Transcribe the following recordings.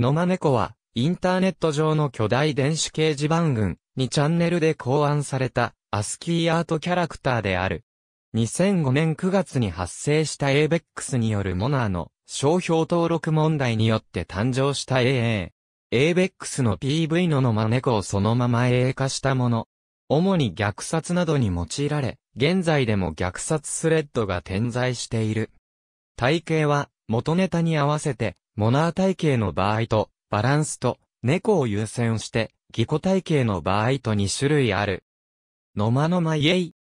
野間猫は、インターネット上の巨大電子掲示板群にチャンネルで考案された、アスキーアートキャラクターである。2005年9月に発生した ABEX によるモナーの商標登録問題によって誕生した AA。ABEX の PV の野間猫をそのまま AA 化したもの。主に虐殺などに用いられ、現在でも虐殺スレッドが点在している。体型は元ネタに合わせてモナー体系の場合と、バランスと、猫を優先して、ギコ体系の場合と2種類ある。のまのまイエイ。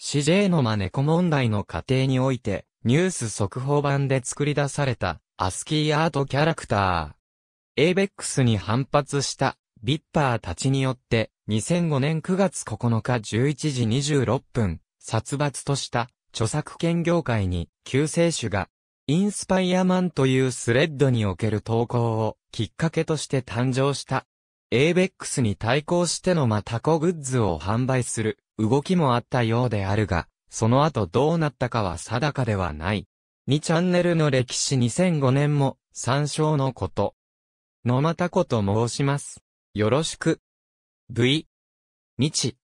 CJ のま猫問題の過程において、ニュース速報版で作り出された、アスキーアートキャラクター。エイベックスに反発した、ビッパーたちによって、2005年9月9日11時26分、殺伐とした、著作権業界に救世主がインスパイアマンというスレッドにおける投稿をきっかけとして誕生した。ABEX に対抗してのまたコグッズを販売する動きもあったようであるが、その後どうなったかは定かではない。2チャンネルの歴史2005年も参照のこと。野又子と申します。よろしく。V。日。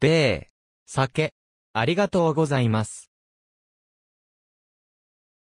米。酒。ありがとうございます。